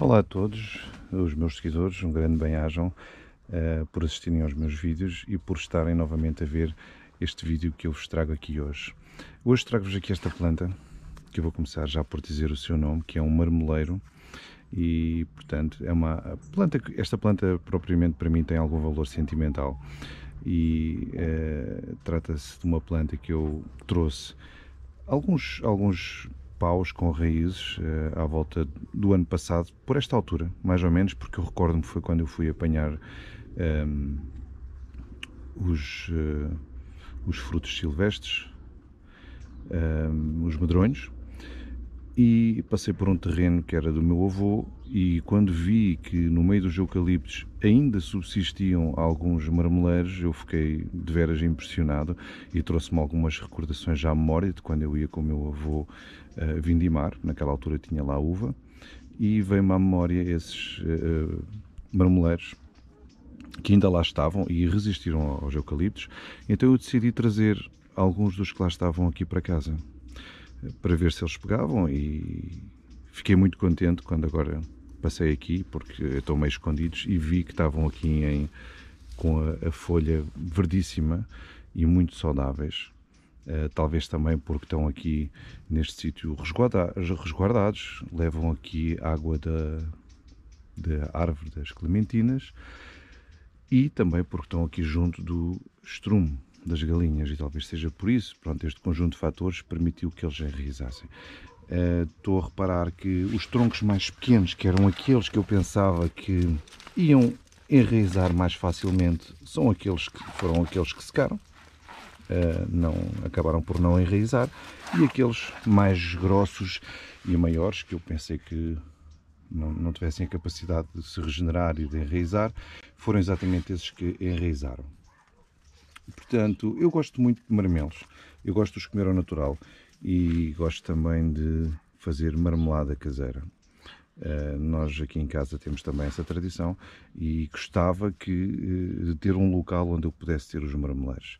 Olá a todos, os meus seguidores, um grande bem-ajam uh, por assistirem aos meus vídeos e por estarem novamente a ver este vídeo que eu vos trago aqui hoje. Hoje trago-vos aqui esta planta, que eu vou começar já por dizer o seu nome, que é um marmoleiro e, portanto, é uma planta, esta planta propriamente para mim tem algum valor sentimental e uh, trata-se de uma planta que eu trouxe alguns, alguns paus com raízes eh, à volta do ano passado, por esta altura, mais ou menos, porque eu recordo-me foi quando eu fui apanhar um, ehm, os, uh, os frutos silvestres, um, ehm, os medronhos, e passei por um terreno que era do meu avô e quando vi que no meio dos eucaliptos ainda subsistiam alguns marmoleiros eu fiquei de veras impressionado e trouxe-me algumas recordações à memória de quando eu ia com o meu avô uh, vindimar, naquela altura tinha lá uva, e veio-me à memória esses uh, que ainda lá estavam e resistiram aos eucaliptos, então eu decidi trazer alguns dos que lá estavam aqui para casa para ver se eles pegavam e fiquei muito contente quando agora passei aqui porque estão meio escondidos e vi que estavam aqui em, com a, a, folha verdíssima e muito saudáveis. Uh, talvez também porque estão aqui neste sítio resguarda, resguardados, levam aqui água da, da árvore das clementinas e também porque estão aqui junto do estrume das galinhas e talvez seja por isso, pronto, este conjunto de fatores permitiu que eles enraizassem. Uh, eh, estou a reparar que os troncos mais pequenos, que eram aqueles que eu pensava que iam enraizar mais facilmente, são aqueles que foram aqueles que secaram, uh, não, acabaram por não enraizar, e aqueles mais grossos e maiores, que eu pensei que não, não tivessem a capacidade de se regenerar e de enraizar, foram exatamente esses que enraizaram. Portanto, eu gosto muito de marmelos. Eu gosto de os comer ao natural e gosto também de fazer marmelada caseira. Uh, nós aqui em casa temos também essa tradição e gostava que, eh, de ter um local onde eu pudesse ter os marmeleiros.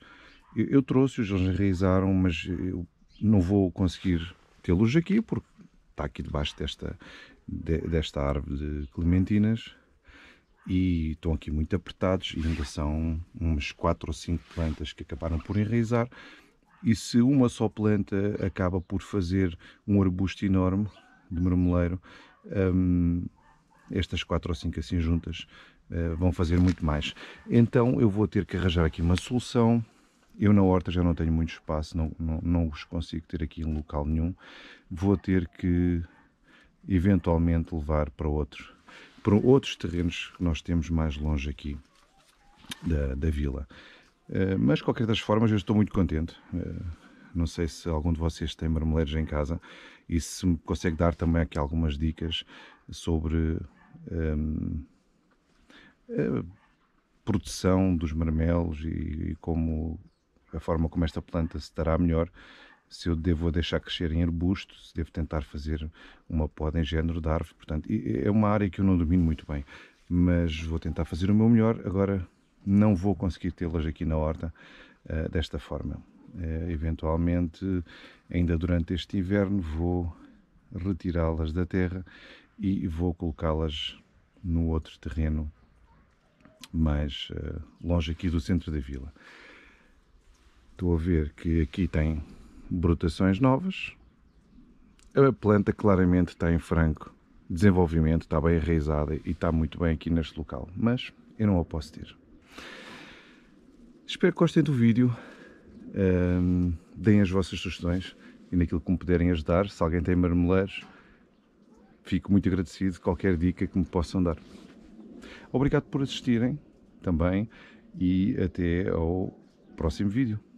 Eu, eu trouxe-os, eles enraizaram, mas eu não vou conseguir tê-los aqui porque está aqui debaixo desta, desta árvore de clementinas e estão aqui muito apertados e ainda são umas 4 ou 5 plantas que acabaram por enraizar e se uma só planta acaba por fazer um arbusto enorme de marmoleiro, hum, estas 4 ou 5 assim juntas eh, vão fazer muito mais. Então eu vou ter que arranjar aqui uma solução. Eu na horta já não tenho muito espaço, não, não, não os consigo ter aqui em local nenhum. Vou ter que eventualmente levar para outro para outros terrenos que nós temos mais longe aqui da, da vila. Eh, mas, de qualquer das formas, eu estou muito contente. Eh, não sei se algum de vocês tem marmeleiros em casa e se me consegue dar também aqui algumas dicas sobre um, ehm, a produção dos marmelos e, e como a forma como esta planta se dará melhor se eu devo deixar crescer em arbusto, se devo tentar fazer uma poda em género de árvore. Portanto, é uma área que eu não domino muito bem, mas vou tentar fazer o meu melhor. Agora, não vou conseguir tê-las aqui na horta uh, desta forma. Uh, eventualmente, ainda durante este inverno, vou retirá-las da terra e vou colocá-las no outro terreno mais uh, longe aqui do centro da vila. Estou a ver que aqui tem brotações novas. A planta claramente está em franco desenvolvimento, está bem enraizada e está muito bem aqui neste local, mas eu não a posso ter. Espero que gostem do vídeo, um, deem as vossas sugestões e naquilo que me puderem ajudar, se alguém tem marmeleiros, fico muito agradecido de qualquer dica que me possam dar. Obrigado por assistirem também e até ao próximo vídeo.